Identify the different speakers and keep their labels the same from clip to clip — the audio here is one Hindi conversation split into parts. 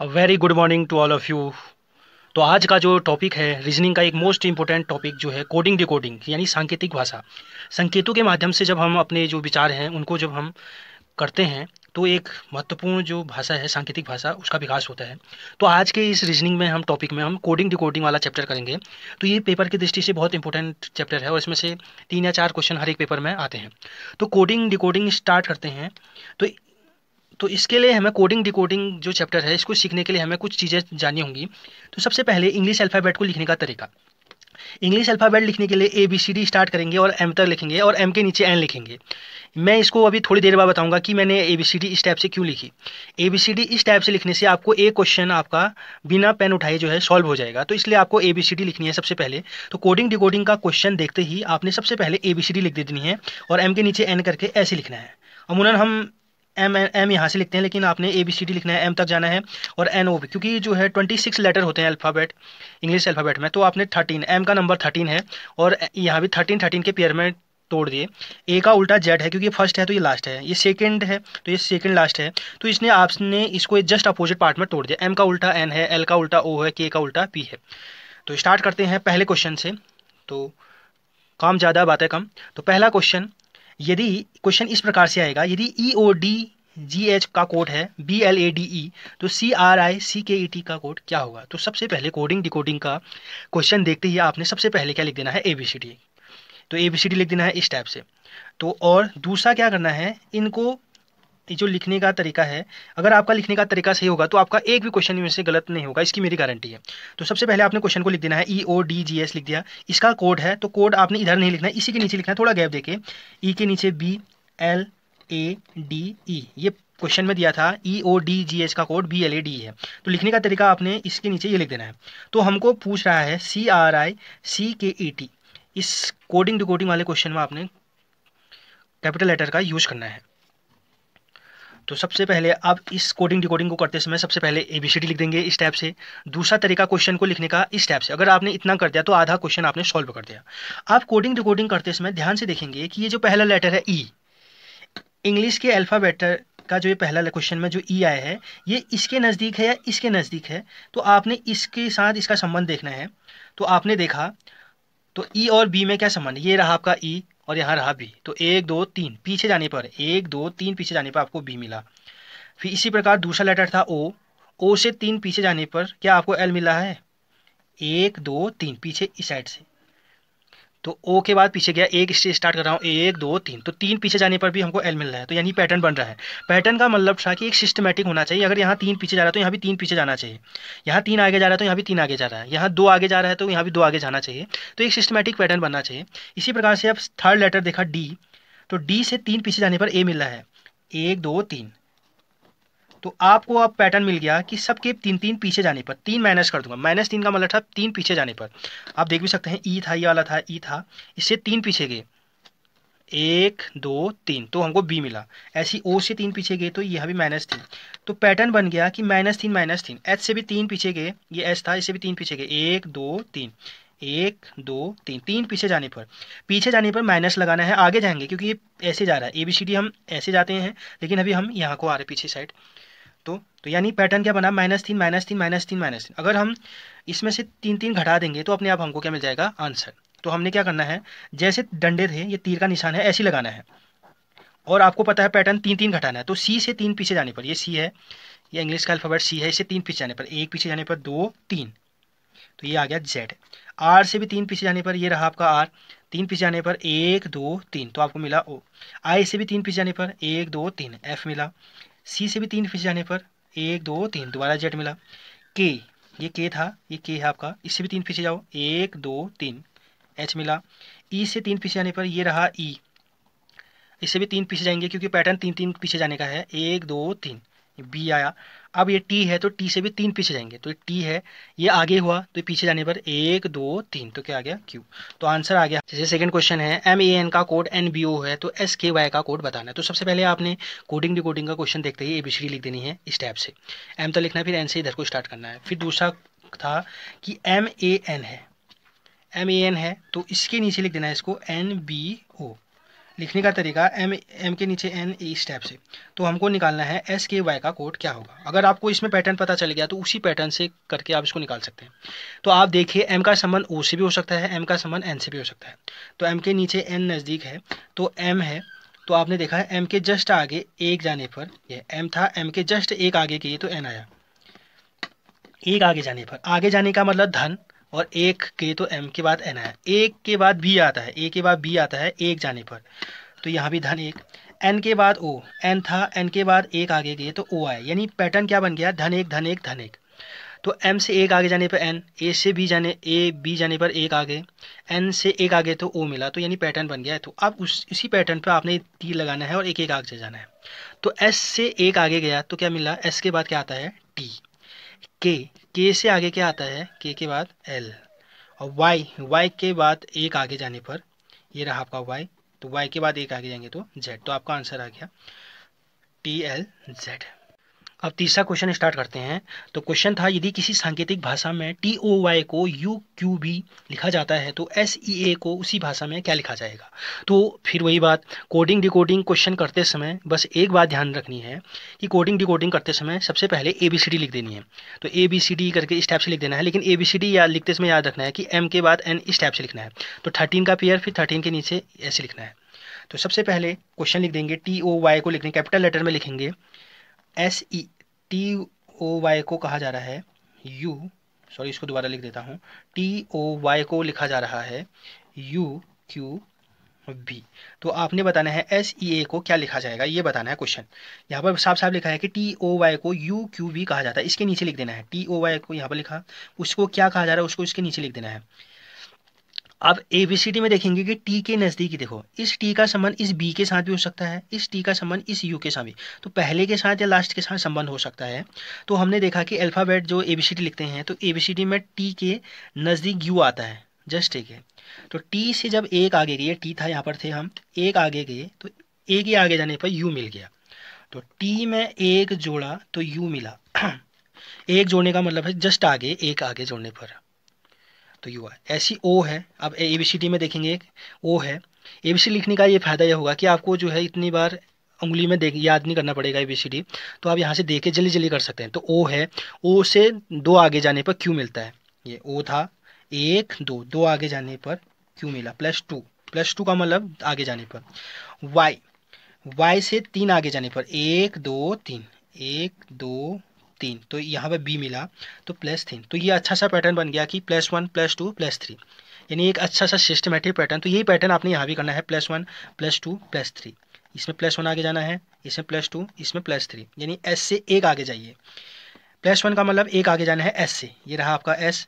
Speaker 1: A very good morning to all of you तो आज का जो टॉपिक है रीजनिंग का एक मोस्ट इंपॉर्टेंट टॉपिक जो है कोडिंग डिकोडिंग यानी सांकेतिक भाषा संकेतों के माध्यम से जब हम अपने जो विचार हैं उनको जब हम करते हैं तो एक महत्वपूर्ण जो भाषा है सांकेतिक भाषा उसका विकास होता है तो आज के इस रीजनिंग में हम टॉपिक में हम कोडिंग डिकोडिंग वाला चैप्टर करेंगे तो ये पेपर की दृष्टि से बहुत इंपॉर्टेंट चैप्टर है और इसमें से तीन या चार क्वेश्चन हर एक पेपर में आते हैं तो कोडिंग डिकोडिंग स्टार्ट करते हैं तो तो इसके लिए हमें कोडिंग डिकोडिंग जो चैप्टर है इसको सीखने के लिए हमें कुछ चीज़ें जाननी होंगी तो सबसे पहले इंग्लिश अल्फ़ाबेट को लिखने का तरीका इंग्लिश अल्फ़ाबेट लिखने के लिए A B C D start करेंगे और एम तक लिखेंगे और एम के नीचे एन लिखेंगे मैं इसको अभी थोड़ी देर बाद बताऊंगा कि मैंने ए बी सी डी इस टाइप से क्यों लिखी ए बी सी डी इस टाइप से लिखने से आपको एक क्वेश्चन आपका बिना पेन उठाए जो है सॉल्व हो जाएगा तो इसलिए आपको ए बी सी डी लिखनी है सबसे पहले तो कोडिंग डिकोडिंग का क्वेश्चन देखते ही आपने सबसे पहले ए बी सी डी लिख दे देनी है और एम के नीचे एन करके ऐसे लिखना है अमूमन हम एम एम यहाँ से लिखते हैं लेकिन आपने ए बी सी डी लिखना है एम तक जाना है और एन ओ भी क्योंकि जो है ट्वेंटी सिक्स लेटर होते हैं अल्फ़ाबेट इंग्लिश अल्फ़ाबेट में तो आपने थर्टीन एम का नंबर थर्टीन है और यहाँ भी थर्टीन थर्टीन के पेयर में तोड़ दिए ए का उल्टा जेड है क्योंकि फर्स्ट है तो ये लास्ट है ये सेकेंड है तो ये सेकेंड लास्ट है तो इसने आपने इसको जस्ट अपोजिट पार्ट में तोड़ दिया एम का उल्टा एन है एल का उल्टा ओ है के का उल्टा पी है तो स्टार्ट करते हैं पहले क्वेश्चन से तो काम ज़्यादा बातें कम तो पहला क्वेश्चन यदि क्वेश्चन इस प्रकार से आएगा यदि E O D G H का कोड है B L A D E तो C are I C K E T का कोड क्या होगा तो सबसे पहले कोडिंग डिकोडिंग का क्वेश्चन देखते ही आपने सबसे पहले क्या लिख देना है ए बी सी डी तो ए बी सी डी लिख देना है इस टाइप से तो और दूसरा क्या करना है इनको जो लिखने का तरीका है अगर आपका लिखने का तरीका सही होगा तो आपका एक भी क्वेश्चन में से गलत नहीं होगा इसकी मेरी गारंटी है तो सबसे पहले आपने क्वेश्चन को लिख देना है ई ओ डी जी एस लिख दिया इसका कोड है तो कोड आपने इधर नहीं लिखना है इसी के नीचे लिखना है थोड़ा गैप देके ई के नीचे B L A D E ये क्वेश्चन में दिया था E O D G S का code B L A D है तो लिखने का तरीका आपने इसके नीचे ये लिख देना है तो हमको पूछ रहा है C R I C K E T इस कोडिंग डिकोडिंग वाले क्वेश्चन में आपने कैपिटल लेटर का यूज करना है तो सबसे पहले आप इस कोडिंग डिकोडिंग को करते समय सबसे पहले ए बी सी डी लिख देंगे इस टाइप से दूसरा तरीका क्वेश्चन को लिखने का इस टाइप से अगर आपने इतना कर दिया तो आधा क्वेश्चन आपने सॉल्व कर दिया आप कोडिंग डिकोडिंग करते समय ध्यान से देखेंगे कि ये जो पहला लेटर है ई e, इंग्लिश के अल्फ़ाबेट का जो ये पहला क्वेश्चन में जो ई e आया है ये इसके नज़दीक है या इसके नज़दीक है तो आपने इसके साथ इसका संबंध देखना है तो आपने देखा तो ई e और बी में क्या संबंध ये रहा आपका ई और यहाँ रहा बी तो एक दो तीन पीछे जाने पर एक दो तीन पीछे जाने पर आपको बी मिला फिर इसी प्रकार दूसरा लेटर था ओ ओ से तीन पीछे जाने पर क्या आपको एल मिला है एक दो तीन पीछे इस साइड से तो ओ के बाद पीछे गया एक स्टार्ट कर रहा हूँ एक दो तीन तो तीन पीछे जाने पर भी हमको एल मिल रहा है तो यानी पैटर्न बन रहा है पैटर्न का मतलब था कि एक सिस्टमेटिक होना चाहिए अगर यहाँ तीन पीछे जा रहा है तो यहाँ भी तीन पीछे जाना चाहिए यहाँ तीन आगे जा रहा है तो यहाँ भी तीन आगे जा रहा है यहाँ दो आगे जा रहा है तो यहाँ भी दो आगे जाना चाहिए तो एक सिस्टमेटिक पैटर्न बनना चाहिए इसी प्रकार से अब थर्ड लेटर देखा डी तो डी से तीन पीछे जाने पर ए मिल रहा है एक दो तीन तो आपको अब आप पैटर्न मिल गया कि सबके तीन तीन पीछे जाने पर तीन माइनस कर दूंगा माइनस तीन का मतलब था तीन पीछे जाने पर आप देख भी सकते हैं ई e था ये वाला था ई e था इससे तीन पीछे गए एक दो तीन तो हमको बी मिला ऐसी ओ से तीन पीछे गए तो यह भी माइनस तीन तो पैटर्न बन गया कि माइनस तीन माइनस तीन एच से भी तीन पीछे गए ये एच था इससे भी तीन पीछे गए एक दो तीन एक दो तीन तीन पीछे जाने पर पीछे जाने पर माइनस लगाना है आगे जाएंगे क्योंकि ये ऐसे जा रहा है ए बी सी डी हम ऐसे जाते हैं लेकिन अभी हम यहाँ को आ रहे पीछे साइड तो तो यानी पैटर्न क्या बना माइनस तीन माइनस तीन माइनस तीन माइनस तीन अगर हम इसमें से तीन तीन घटा देंगे तो अपने आप हमको क्या मिल जाएगा आंसर तो हमने क्या करना है जैसे डंडे थे ये तीर का निशान है ऐसे लगाना है और आपको पता है पैटर्न तीन तीन घटाना है तो सी से तीन पीछे जाने पर ये सी है ये इंग्लिश का अल्फ़ाबेट सी है इसे तीन पीछे जाने पर एक पीछे जाने पर दो तीन तो ये आ गया जेड आर से भी तीन पीछे जाने पर ये रहा आपका आर तीन पीछे जाने पर एक दो तीन तो आपको मिला ओ आई से भी तीन पीछे जाने पर एक दो तीन एफ मिला सी से भी तीन फीस जाने पर एक दो तीन दोबारा जेड मिला के ये के था ये के है आपका इससे भी तीन फीसे जाओ एक दो तीन एच मिला ई e से तीन पीछे जाने पर ये रहा ई e। इससे भी तीन पीछे जाएंगे क्योंकि पैटर्न तीन तीन पीछे जाने का है एक दो तीन बी आया अब ये टी है तो टी से भी तीन पीछे जाएंगे तो टी है ये आगे हुआ तो पीछे जाने पर एक दो तीन तो क्या आ गया क्यू तो आंसर आ गया जैसे सेकंड क्वेश्चन है एम ए एन का कोड एन बी ओ है तो एस के वाई का कोड बताना है तो सबसे पहले आपने कोडिंग डिकोडिंग का क्वेश्चन देखते ही ए बी सी लिख देनी है इस टाइप से एम तो लिखना है फिर एन से इधर को स्टार्ट करना है फिर दूसरा था कि एम ए एन है एम ए एन है तो इसके नीचे लिख देना है इसको एन बी ओ लिखने का तरीका एम एम के नीचे एन ए स्टेप से तो हमको निकालना है एस के वाई का कोड क्या होगा अगर आपको इसमें पैटर्न पता चल गया तो उसी पैटर्न से करके आप इसको निकाल सकते हैं तो आप देखिए एम का संबंध ओ से भी हो सकता है एम का संबंध एन से भी हो सकता है तो एम के नीचे एन नज़दीक है तो एम है तो आपने देखा है एम के जस्ट आगे एक जाने पर यह एम था एम के जस्ट एक आगे के ये तो एन आया एक आगे जाने पर आगे जाने का मतलब धन और एक के तो एम के बाद एन आया एक के बाद भी आता है ए के बाद बी आता है एक जाने पर तो यहाँ भी धन एक एन के बाद ओ एन था एन के बाद एक आगे गए तो ओ आया यानी पैटर्न क्या बन गया धन एक धन एक धन एक तो एम से एक आगे जाने पर एन ए से बी जाने ए बी जाने पर एक आगे एन से एक आगे तो ओ मिला तो यानी पैटर्न बन गया है तो अब उस इसी पैटर्न पर आपने तीर लगाना है और एक एक आगे जाना है तो एस से एक आगे गया तो क्या मिला एस के बाद क्या आता है टी के के से आगे क्या आता है के के बाद एल और वाई वाई के बाद एक आगे जाने पर ये रहा आपका वाई तो वाई के बाद एक आगे जाएंगे तो जेड तो आपका आंसर आ गया टी एल जेड अब तीसरा क्वेश्चन स्टार्ट करते हैं तो क्वेश्चन था यदि किसी सांकेतिक भाषा में टी ओ वाई को यू क्यू बी लिखा जाता है तो एस ई ए को उसी भाषा में क्या लिखा जाएगा तो फिर वही बात कोडिंग डिकोडिंग क्वेश्चन करते समय बस एक बात ध्यान रखनी है कि कोडिंग डिकोडिंग करते समय सबसे पहले ए बी सी डी लिख देनी है तो ए बी सी डी करके स्टेप से लिख देना है लेकिन ए बी सी डी याद लिखते समय याद रखना है कि एम के बाद एन स्टेप से लिखना है तो थर्टीन का पेयर फिर थर्टीन के नीचे ऐसे लिखना है तो सबसे पहले क्वेश्चन लिख देंगे टी ओ वाई को लिखने कैपिटल लेटर में लिखेंगे S E T O Y को कहा जा रहा है यू सॉरी इसको दोबारा लिख देता हूँ टी ओ वाई को लिखा जा रहा है यू क्यू बी तो आपने बताना है एस ई ए को क्या लिखा जाएगा ये बताना है क्वेश्चन यहाँ पर साफ साफ लिखा है कि टी ओ वाई को यू क्यू बी कहा जाता है इसके नीचे लिख देना है टी ओ वाई को यहाँ पर लिखा उसको क्या कहा जा रहा है उसको इसके नीचे लिख देना है आप एबीसीडी में देखेंगे कि टी के नजदीक देखो इस टी का संबंध इस बी के साथ भी हो सकता है इस टी का संबंध इस यू के साथ भी तो पहले के साथ या लास्ट के साथ संबंध हो सकता है तो हमने देखा कि अल्फ़ाबेट जो एबीसीडी लिखते हैं तो एबीसीडी में टी के नज़दीक यू आता है जस्ट ठीक है तो टी से जब एक आगे गए टी था यहाँ पर थे हम एक आगे गए तो एक ही आगे जाने पर यू मिल गया तो टी में एक जोड़ा तो यू मिला एक जोड़ने का मतलब है जस्ट आगे एक आगे जोड़ने पर तो यू आर ऐसी ओ है अब ए बी सी डी में देखेंगे एक ओ है ए बी सी लिखने का ये फ़ायदा ये होगा कि आपको जो है इतनी बार उंगली में देख याद नहीं करना पड़ेगा ए बी सी डी तो आप यहाँ से देख के जल्दी जल्दी कर सकते हैं तो ओ है ओ से दो आगे जाने पर क्यू मिलता है ये ओ था एक दो दो आगे जाने पर क्यू मिला प्लस टू प्लस टू का मतलब आगे जाने पर वाई वाई से तीन आगे जाने पर एक दो तीन एक दो तीन तो यहाँ पे बी मिला तो प्लस थ्री तो ये अच्छा सा पैटर्न बन गया कि plus one plus two plus three यानी एक अच्छा सा सिस्टमेटिक पैटर्न तो यही पैटर्न आपने यहाँ भी करना है plus one plus two plus three इसमें प्लस वन आगे जाना है इसमें प्लस टू इसमें प्लस थ्री यानी एस से एक आगे जाइए प्लस वन का मतलब एक आगे जाना है एस से ये रहा आपका एस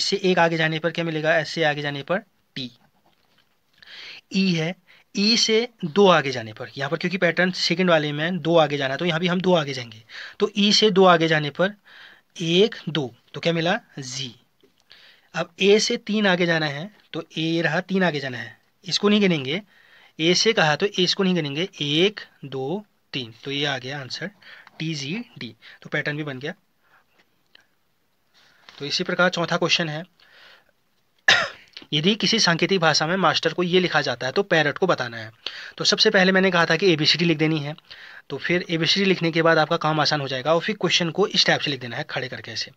Speaker 1: इससे एक आगे जाने पर क्या मिलेगा एस से आगे जाने पर टी ई e है ई e से दो आगे जाने पर यहाँ पर क्योंकि पैटर्न सेकंड वाले में दो आगे जाना तो यहाँ भी हम दो आगे जाएंगे तो ई e से दो आगे जाने पर एक दो तो क्या मिला जी अब ए से तीन आगे जाना है तो ए रहा तीन आगे जाना है इसको नहीं गिनेंगे ए से कहा तो ए इसको नहीं गिनेंगे एक दो तीन तो ये आ गया आंसर टी जी डी तो पैटर्न भी बन गया तो इसी प्रकार चौथा क्वेश्चन है यदि किसी सांकेतिक भाषा में मास्टर को ये लिखा जाता है तो पैरट को बताना है तो सबसे पहले मैंने कहा था कि ए लिख देनी है तो फिर ए लिखने के बाद आपका काम आसान हो जाएगा और फिर क्वेश्चन को इस टाइप से लिख देना है खड़े करके ऐसे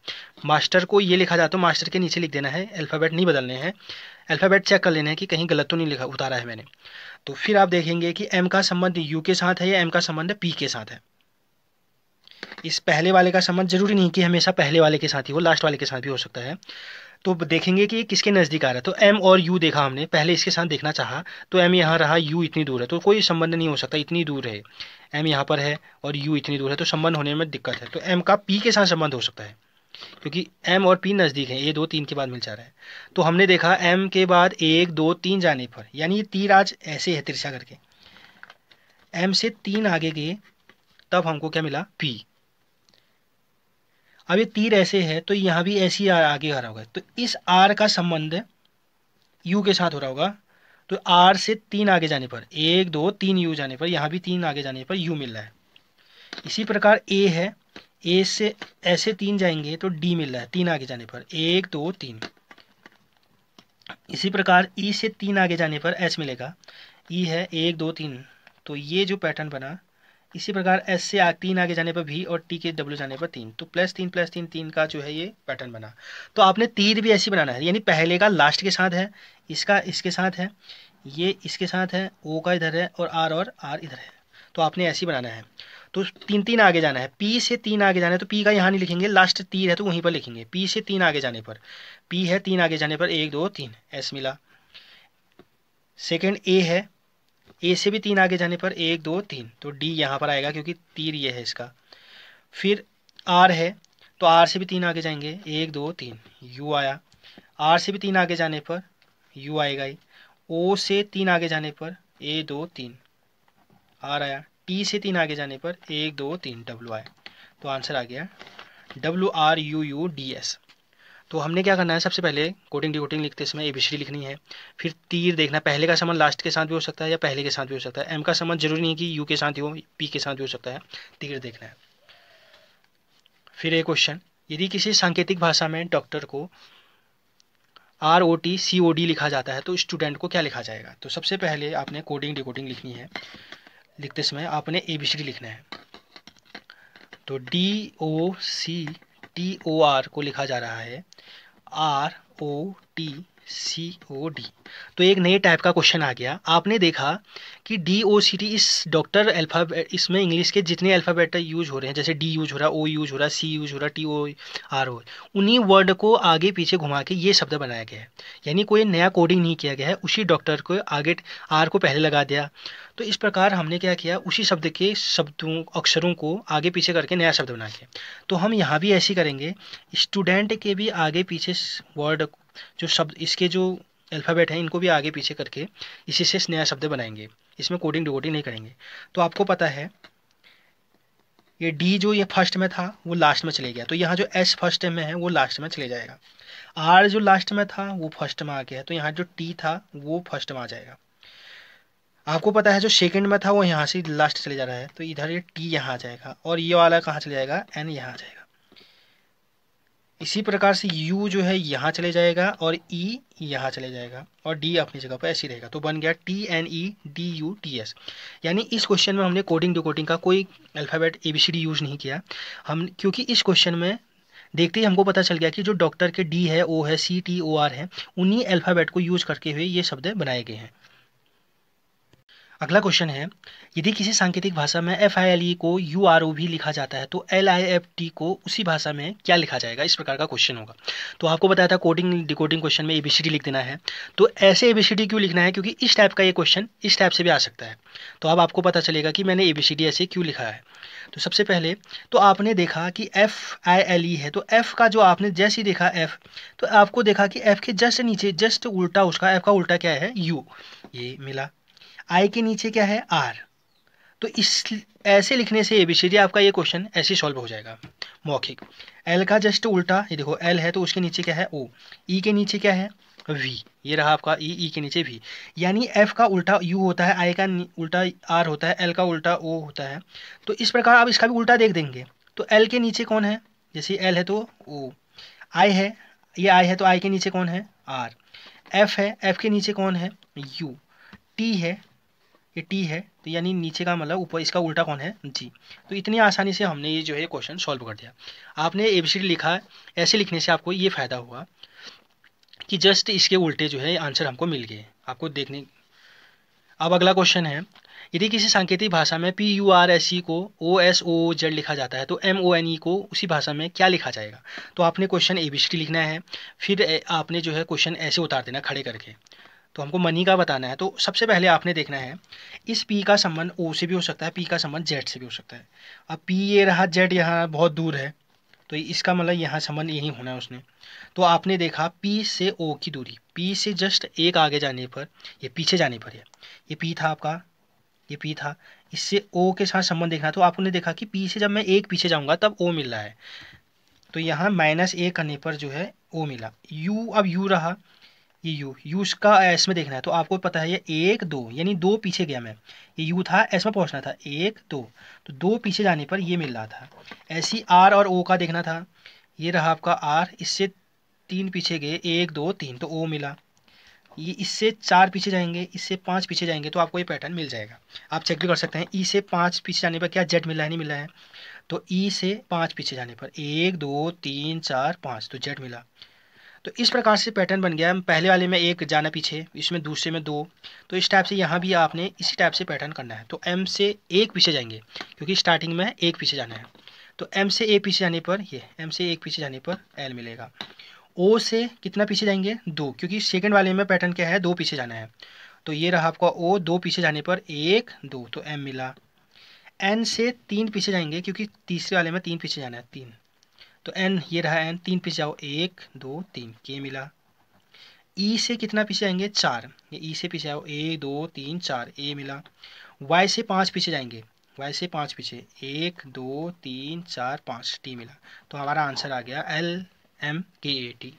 Speaker 1: मास्टर को ये लिखा जाता है तो मास्टर के नीचे लिख देना है अल्फ़ाबेट नहीं बदलने हैं अल्फ़ाबेट चेक कर लेना है कि कहीं गलत तो नहीं लिखा उतारा है मैंने तो फिर आप देखेंगे कि एम का संबंध यू के साथ है या एम का संबंध पी के साथ है इस पहले वाले का संबंध जरूरी नहीं कि हमेशा पहले वाले के साथ ही हो लास्ट वाले के साथ भी हो सकता है तो देखेंगे कि ये किसके नज़दीक आ रहा है तो एम और यू देखा हमने पहले इसके साथ देखना चाहा तो एम यहाँ रहा यू इतनी दूर है तो कोई संबंध नहीं हो सकता इतनी दूर है एम यहाँ पर है और यू इतनी दूर है तो संबंध होने में दिक्कत है तो एम का पी के साथ संबंध हो सकता है क्योंकि एम और पी नज़दीक है ये दो तीन के बाद मिल जा रहा है तो हमने देखा एम के बाद एक दो तीन जाने पर यानी ये तीर आज ऐसे है तिरछा करके एम से तीन आगे गए तब हमको क्या मिला पी अब ये तीर ऐसे है तो यहाँ भी ऐसी आर आगे आ रहा होगा तो इस आर का संबंध यू के साथ हो रहा होगा तो आर से तीन आगे जाने पर एक दो तीन यू जाने पर यहाँ भी तीन आगे जाने पर यू मिल रहा है इसी प्रकार ए है ए से ऐसे तीन जाएंगे तो डी मिल रहा है तीन आगे जाने पर एक दो तीन इसी प्रकार ई से तीन आगे जाने पर एच मिलेगा ई है एक दो तीन तो ये जो पैटर्न बना इसी प्रकार एस से तीन आगे जाने पर भी और टी के डब्ल्यू जाने पर तीन तो प्लस तीन प्लस तीन तीन का जो है ये पैटर्न बना तो आपने तीर भी ऐसी बनाना है यानी पहले का लास्ट के साथ है इसका इसके साथ है ये इसके साथ है ओ का इधर है और आर और आर इधर है तो आपने ऐसी बनाना है तो तीन तीन आगे जाना है पी से तीन आगे जाना है तो पी का यहाँ नहीं लिखेंगे लास्ट तीर है तो वहीं पर लिखेंगे पी से तीन आगे जाने पर पी है तीन आगे जाने पर एक दो तीन एस मिला सेकेंड ए है ए से भी तीन आगे जाने पर एक दो तीन तो डी यहाँ पर आएगा क्योंकि तीर ये है इसका फिर आर है तो आर से भी तीन आगे जाएंगे एक दो तीन यू आया आर से भी तीन आगे जाने पर यू आएगा ही ओ से तीन आगे जाने पर ए दो तीन आर आया टी से तीन आगे जाने पर एक दो तीन डब्ल्यू आया तो आंसर आ गया W R U U D S तो हमने क्या करना है सबसे पहले कोटिंग डिकोटिंग लिखते समय ए बी लिखनी है फिर तीर देखना पहले का समान लास्ट के साथ भी हो सकता है या पहले के साथ भी हो सकता है एम का समान जरूरी नहीं कि यू के साथ ही हो पी के साथ भी हो सकता है तीर देखना है फिर एक क्वेश्चन यदि किसी सांकेतिक भाषा में डॉक्टर को R O T C O D लिखा जाता है तो स्टूडेंट को क्या लिखा जाएगा तो सबसे पहले आपने कोडिंग डिकोडिंग लिखनी है लिखते समय आपने ए बी सी डी लिखना है तो D O C T O R को लिखा जा रहा है R O T C O D तो एक नए टाइप का क्वेश्चन आ गया आपने देखा कि डी ओ सी टी इस डॉक्टर अल्फ़ाबेट इसमें इंग्लिश के जितने अल्फ़ाबेट यूज हो रहे हैं जैसे डी यूज हो रहा ओ यूज हो रहा सी यूज हो रहा टी ओ आर ओ उन्हीं वर्ड को आगे पीछे घुमा के ये शब्द बनाया गया है यानी कोई नया कोडिंग नहीं किया गया है उसी डॉक्टर को आगे आर को पहले लगा दिया तो इस प्रकार हमने क्या किया उसी शब्द के शब्दों अक्षरों को आगे पीछे करके नया शब्द बना के तो हम यहाँ भी ऐसे करेंगे स्टूडेंट के भी आगे पीछे वर्ड जो शब्द इसके जो अल्फ़ाबेट हैं इनको भी आगे पीछे करके इसी से नया शब्द बनाएंगे इसमें कोडिंग डिकोडिंग नहीं करेंगे तो आपको पता है ये डी जो ये फर्स्ट में था वो लास्ट में चले गया तो यहाँ जो एस फर्स्ट में है वो लास्ट में चले जाएगा आर जो लास्ट में था वो फर्स्ट में आ गया तो यहाँ जो टी था वो फर्स्ट में आ जाएगा आपको पता है जो सेकंड में था वो यहाँ से लास्ट चले जा रहा है तो इधर ये टी यहाँ आ जाएगा और ये वाला कहाँ चले जाएगा एन यहाँ आ जाएगा इसी प्रकार से U जो है यहाँ चले जाएगा और E यहाँ चले जाएगा और D अपनी जगह पर ऐसी रहेगा तो बन गया T N E D U T S यानी इस क्वेश्चन में हमने कोडिंग डिकोडिंग का कोई alphabet A B C D use नहीं किया हम क्योंकि इस क्वेश्चन में देखते ही हमको पता चल गया कि जो डॉक्टर के डी है ओ है सी टी ओ आर है उन्हीं अल्फ़ाबेट को यूज करके हुए ये शब्द बनाए गए हैं अगला क्वेश्चन है यदि किसी सांकेतिक भाषा में एफ आई एल ई को यू आर ओ भी लिखा जाता है तो एल आई एफ टी को उसी भाषा में क्या लिखा जाएगा इस प्रकार का क्वेश्चन होगा तो आपको बताया था कोडिंग डिकोडिंग क्वेश्चन में ए बी सी डी लिख देना है तो ऐसे ए बी सी डी क्यों लिखना है क्योंकि इस टाइप का ये क्वेश्चन इस टाइप से भी आ सकता है तो अब आपको पता चलेगा कि मैंने ए बी सी डी ऐसे क्यों लिखा है तो सबसे पहले तो आपने देखा कि एफ आई एल ई है तो एफ़ का जो आपने जैसे ही देखा एफ़ तो आपको देखा कि एफ़ के जस्ट नीचे जस्ट उल्टा उसका एफ़ का उल्टा क्या है यू ये मिला आई के नीचे क्या है आर तो इस ऐसे लिखने से ए बी सी डी आपका ये क्वेश्चन ऐसे सॉल्व हो जाएगा मौखिक एल का जस्ट उल्टा ये देखो एल है तो उसके नीचे क्या है ओ ई e के नीचे क्या है वी ये रहा आपका ई e, ई e के नीचे वी यानी एफ का उल्टा यू होता है आई का उल्टा आर होता है एल का उल्टा ओ होता है तो इस प्रकार आप इसका भी उल्टा देख देंगे तो एल के नीचे कौन है जैसे एल है तो ओ आई है ये आई है तो आई के नीचे कौन है आर एफ है एफ के नीचे कौन है यू टी है ये टी है तो यानी नीचे का मतलब ऊपर इसका उल्टा कौन है जी तो इतनी आसानी से हमने ये जो है क्वेश्चन सॉल्व कर दिया आपने ए लिखा ऐसे लिखने से आपको ये फ़ायदा हुआ कि जस्ट इसके उल्टे जो है आंसर हमको मिल गए आपको देखने अब अगला क्वेश्चन है यदि किसी सांकेतिक भाषा में P U R S E को ओ एस ओ जेड लिखा जाता है तो एम ओ एन ई को उसी भाषा में क्या लिखा जाएगा तो आपने क्वेश्चन ए बी सी लिखना है फिर आपने जो है क्वेश्चन ऐसे उतार देना खड़े करके तो हमको मनी का बताना है तो सबसे पहले आपने देखना है इस पी का संबंध ओ से भी हो सकता है पी का संबंध जेड से भी हो सकता है अब पी ये रहा जेड यहाँ बहुत दूर है तो इसका मतलब यहाँ संबंध यही होना है उसने तो आपने देखा पी से ओ की दूरी पी से जस्ट एक आगे जाने पर ये पीछे जाने पर है ये पी था आपका ये पी था इससे ओ के साथ संबंध देखना तो आपने देखा कि पी से जब मैं एक पीछे जाऊँगा तब ओ मिल रहा है तो यहाँ माइनस ए करने पर जो है ओ मिला यू अब यू रहा ये यू यू का एस में देखना है तो आपको पता है ये एक दो यानी दो पीछे गया मैं ये यू था एस में पहुंचना था एक दो तो दो पीछे जाने पर ये मिल रहा था ऐसे ही आर और ओ का देखना था ये रहा आपका आर इससे तीन पीछे गए एक दो तीन तो ओ मिला ये इससे चार पीछे जाएंगे इससे पाँच पीछे जाएंगे तो आपको ये पैटर्न मिल जाएगा आप चेक भी कर सकते हैं ई से पाँच पीछे जाने पर क्या जेड मिला है नहीं मिला है तो ई से पाँच पीछे जाने पर एक दो तीन चार पाँच तो जेड मिला तो इस प्रकार से पैटर्न बन गया पहले वाले में एक जाना पीछे इसमें दूसरे में दो तो इस टाइप से यहाँ भी आपने इसी टाइप से पैटर्न करना है तो एम से एक पीछे जाएंगे क्योंकि स्टार्टिंग में एक पीछे जाना है तो एम से एक पीछे जाने पर ये एम से एक पीछे जाने पर एल मिलेगा ओ से कितना पीछे जाएंगे दो क्योंकि सेकेंड वाले में पैटर्न क्या है दो पीछे जाना है तो ये रहा आपका ओ दो पीछे जाने पर एक दो तो एम मिला एन से तीन पीछे जाएंगे क्योंकि तीसरे वाले में तीन पीछे जाना है तीन तो एन ये रहा एन तीन पीछे जाओ एक दो तीन के मिला ई e से कितना पीछे आएंगे चार ये ई e से पीछे आओ एक दो तीन चार ए मिला वाई से पाँच पीछे जाएंगे वाई से पाँच पीछे एक दो तीन चार पाँच टी मिला तो हमारा आंसर आ गया एल एम के ए टी